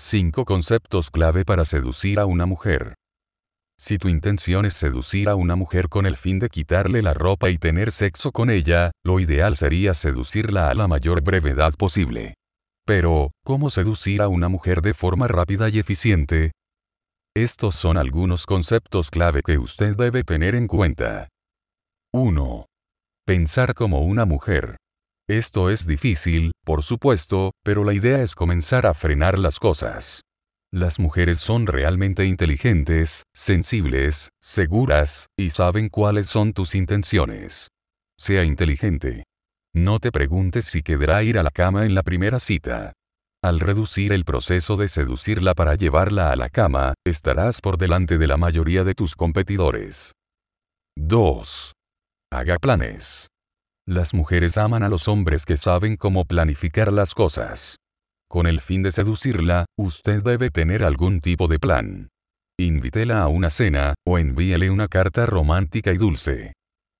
5 conceptos clave para seducir a una mujer. Si tu intención es seducir a una mujer con el fin de quitarle la ropa y tener sexo con ella, lo ideal sería seducirla a la mayor brevedad posible. Pero, ¿cómo seducir a una mujer de forma rápida y eficiente? Estos son algunos conceptos clave que usted debe tener en cuenta. 1. Pensar como una mujer. Esto es difícil, por supuesto, pero la idea es comenzar a frenar las cosas. Las mujeres son realmente inteligentes, sensibles, seguras, y saben cuáles son tus intenciones. Sea inteligente. No te preguntes si querrá ir a la cama en la primera cita. Al reducir el proceso de seducirla para llevarla a la cama, estarás por delante de la mayoría de tus competidores. 2. Haga planes. Las mujeres aman a los hombres que saben cómo planificar las cosas. Con el fin de seducirla, usted debe tener algún tipo de plan. Invítela a una cena, o envíele una carta romántica y dulce.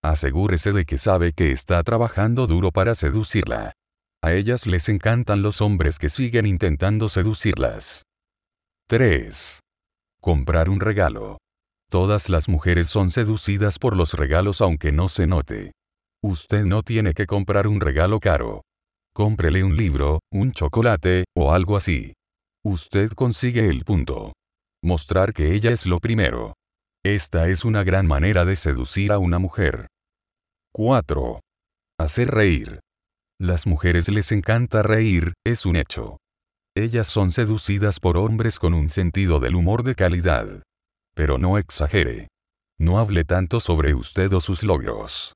Asegúrese de que sabe que está trabajando duro para seducirla. A ellas les encantan los hombres que siguen intentando seducirlas. 3. Comprar un regalo. Todas las mujeres son seducidas por los regalos aunque no se note. Usted no tiene que comprar un regalo caro. Cómprele un libro, un chocolate, o algo así. Usted consigue el punto. Mostrar que ella es lo primero. Esta es una gran manera de seducir a una mujer. 4. Hacer reír. Las mujeres les encanta reír, es un hecho. Ellas son seducidas por hombres con un sentido del humor de calidad. Pero no exagere. No hable tanto sobre usted o sus logros.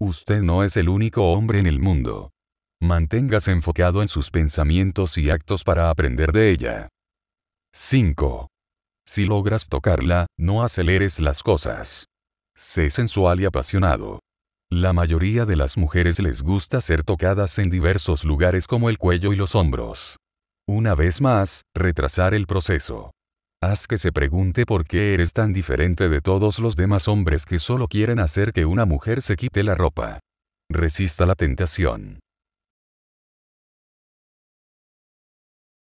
Usted no es el único hombre en el mundo. Manténgase enfocado en sus pensamientos y actos para aprender de ella. 5. Si logras tocarla, no aceleres las cosas. Sé sensual y apasionado. La mayoría de las mujeres les gusta ser tocadas en diversos lugares como el cuello y los hombros. Una vez más, retrasar el proceso. Haz que se pregunte por qué eres tan diferente de todos los demás hombres que solo quieren hacer que una mujer se quite la ropa. Resista la tentación.